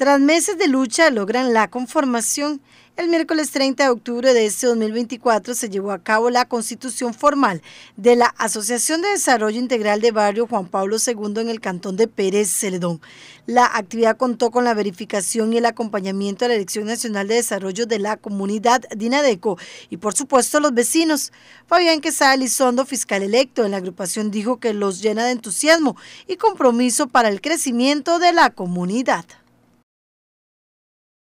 Tras meses de lucha logran la conformación. El miércoles 30 de octubre de este 2024 se llevó a cabo la constitución formal de la Asociación de Desarrollo Integral de Barrio Juan Pablo II en el Cantón de Pérez Celedón. La actividad contó con la verificación y el acompañamiento de la Dirección Nacional de Desarrollo de la Comunidad Dinadeco y por supuesto los vecinos. Fabián Quesada Lizondo, fiscal electo en la agrupación, dijo que los llena de entusiasmo y compromiso para el crecimiento de la comunidad.